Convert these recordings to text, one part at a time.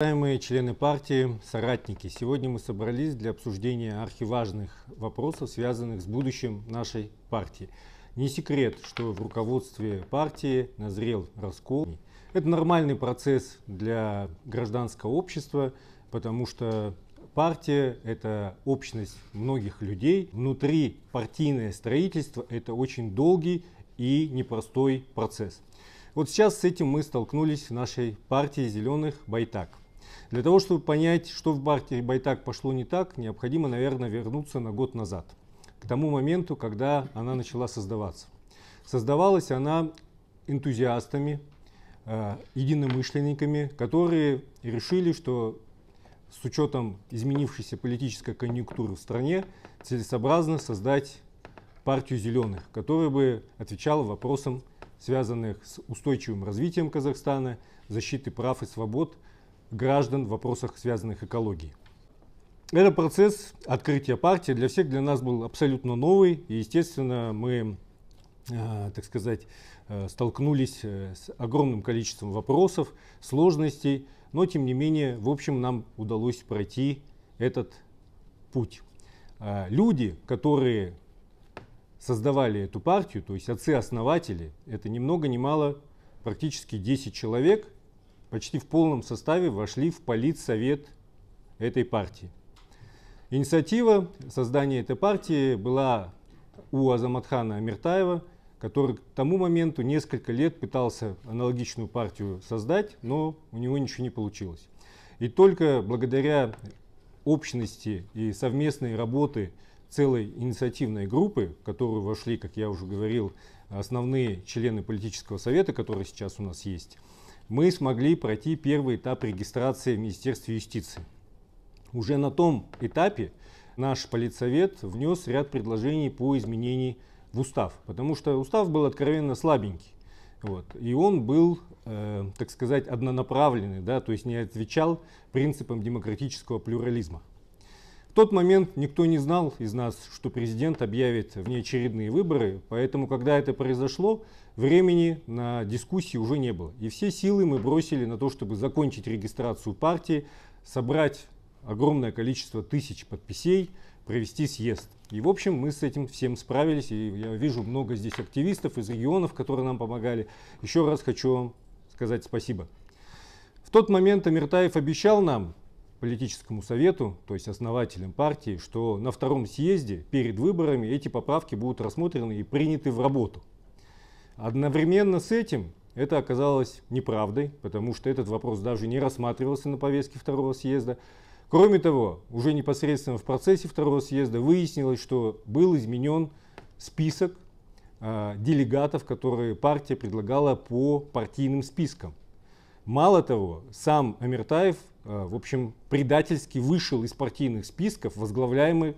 Уважаемые члены партии, соратники, сегодня мы собрались для обсуждения архиважных вопросов, связанных с будущим нашей партии. Не секрет, что в руководстве партии назрел раскол. Это нормальный процесс для гражданского общества, потому что партия – это общность многих людей. Внутри партийное строительство – это очень долгий и непростой процесс. Вот сейчас с этим мы столкнулись в нашей партии «Зеленых Байтак». Для того, чтобы понять, что в бартере Байтак пошло не так, необходимо, наверное, вернуться на год назад, к тому моменту, когда она начала создаваться. Создавалась она энтузиастами, э, единомышленниками, которые решили, что с учетом изменившейся политической конъюнктуры в стране целесообразно создать партию зеленых, которая бы отвечала вопросам, связанных с устойчивым развитием Казахстана, защиты прав и свобод – граждан в вопросах, связанных с экологией. Этот процесс открытия партии для всех для нас был абсолютно новый, и, естественно, мы, э, так сказать, э, столкнулись э, с огромным количеством вопросов, сложностей, но, тем не менее, в общем, нам удалось пройти этот путь. А люди, которые создавали эту партию, то есть отцы-основатели, это ни много ни мало, практически 10 человек – почти в полном составе вошли в политсовет этой партии. Инициатива создания этой партии была у Азаматхана Амиртаева, который к тому моменту несколько лет пытался аналогичную партию создать, но у него ничего не получилось. И только благодаря общности и совместной работы целой инициативной группы, в которую вошли, как я уже говорил, основные члены политического совета, который сейчас у нас есть, мы смогли пройти первый этап регистрации в Министерстве юстиции. Уже на том этапе наш политсовет внес ряд предложений по изменению в устав, потому что устав был откровенно слабенький. Вот. И он был, э, так сказать, однонаправленный, да, то есть не отвечал принципам демократического плюрализма. В тот момент никто не знал из нас, что президент объявит внеочередные выборы, поэтому, когда это произошло, времени на дискуссии уже не было. И все силы мы бросили на то, чтобы закончить регистрацию партии, собрать огромное количество тысяч подписей, провести съезд. И, в общем, мы с этим всем справились. И я вижу много здесь активистов из регионов, которые нам помогали. Еще раз хочу вам сказать спасибо. В тот момент Амиртаев обещал нам, политическому совету, то есть основателям партии, что на втором съезде перед выборами эти поправки будут рассмотрены и приняты в работу. Одновременно с этим это оказалось неправдой, потому что этот вопрос даже не рассматривался на повестке второго съезда. Кроме того, уже непосредственно в процессе второго съезда выяснилось, что был изменен список э, делегатов, которые партия предлагала по партийным спискам. Мало того, сам Амиртаев, э, а, в общем, предательски вышел из партийных списков, возглавляемых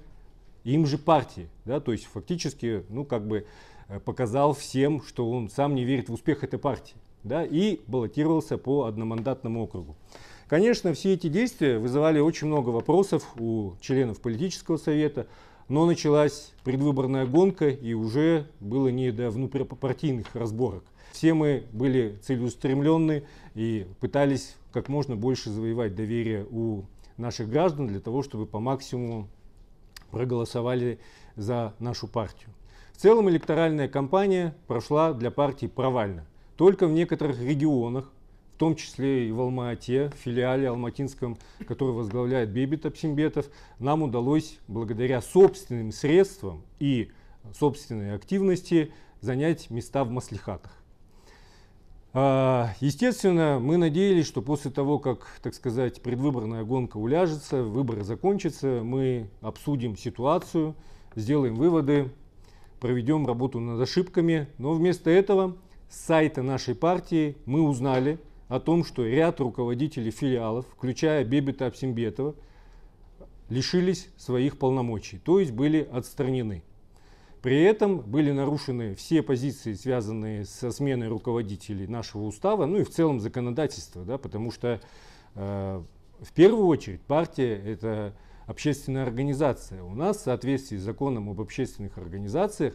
им же партии. Да? То есть фактически, ну как бы Э, показал всем, что он сам не верит в успех этой партии да, и баллотировался по одномандатному округу. Конечно, все эти действия вызывали очень много вопросов у членов политического совета, но началась предвыборная гонка и уже было не до внутрипартийных разборок. Все мы были целеустремленны и пытались как можно больше завоевать доверие у наших граждан для того, чтобы по максимуму проголосовали за нашу партию целом электоральная кампания прошла для партии провально. Только в некоторых регионах, в том числе и в Алма-Ате, в филиале алматинском, который возглавляет Бибит Апсимбетов, нам удалось благодаря собственным средствам и собственной активности занять места в маслихатах. А, естественно, мы надеялись, что после того, как, так сказать, предвыборная гонка уляжется, выборы закончатся, мы обсудим ситуацию, сделаем выводы, проведем работу над ошибками, но вместо этого с сайта нашей партии мы узнали о том, что ряд руководителей филиалов, включая Бебета Апсимбетова, лишились своих полномочий, то есть были отстранены. При этом были нарушены все позиции, связанные со сменой руководителей нашего устава, ну и в целом законодательства, да, потому что э, в первую очередь партия это общественная организация. У нас в соответствии с законом об общественных организациях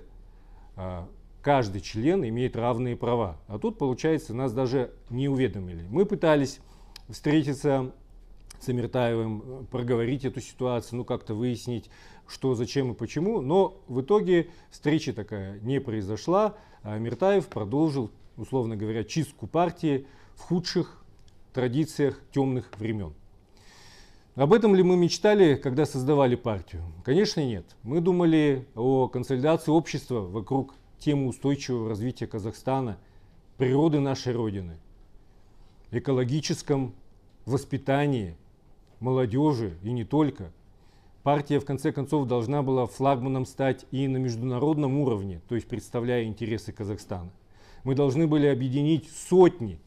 а, каждый член имеет равные права. А тут, получается, нас даже не уведомили. Мы пытались встретиться с Амиртаевым, э, проговорить эту ситуацию, ну как-то выяснить, что, зачем и почему. Но в итоге встреча такая не произошла. А Амиртаев продолжил, условно говоря, чистку партии в худших традициях темных времен. Об этом ли мы мечтали, когда создавали партию? Конечно, нет. Мы думали о консолидации общества вокруг темы устойчивого развития Казахстана, природы нашей Родины, экологическом воспитании молодежи и не только. Партия, в конце концов, должна была флагманом стать и на международном уровне, то есть представляя интересы Казахстана. Мы должны были объединить сотни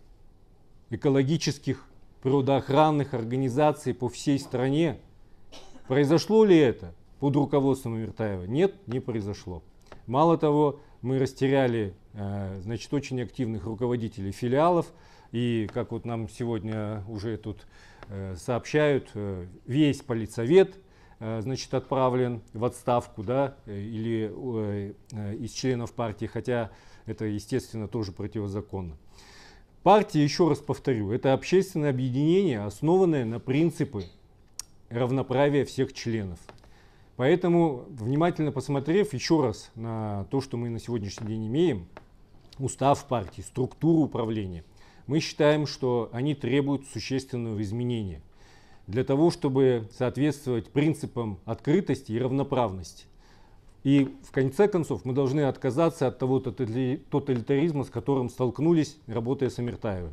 экологических природоохранных организаций по всей стране. Произошло ли это под руководством Вертаева? Нет, не произошло. Мало того, мы растеряли э, значит, очень активных руководителей филиалов. И как вот нам сегодня уже тут э, сообщают, э, весь политсовет значит, отправлен в отставку да, или из членов партии, хотя это, естественно, тоже противозаконно. Партия, еще раз повторю, это общественное объединение, основанное на принципы равноправия всех членов. Поэтому, внимательно посмотрев еще раз на то, что мы на сегодняшний день имеем, устав партии, структуру управления, мы считаем, что они требуют существенного изменения для того, чтобы соответствовать принципам открытости и равноправности. И в конце концов мы должны отказаться от того тоталитаризма, с которым столкнулись, работая с Амиртаевым.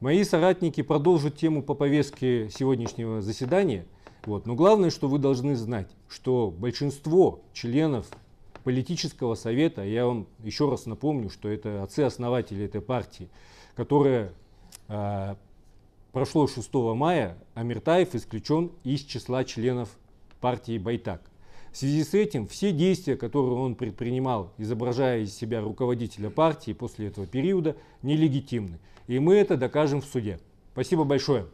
Мои соратники продолжат тему по повестке сегодняшнего заседания. Вот. Но главное, что вы должны знать, что большинство членов политического совета, я вам еще раз напомню, что это отцы-основатели этой партии, которая э, прошло 6 мая, Амиртаев исключен из числа членов партии Байтак. В связи с этим все действия, которые он предпринимал, изображая из себя руководителя партии после этого периода, нелегитимны. И мы это докажем в суде. Спасибо большое.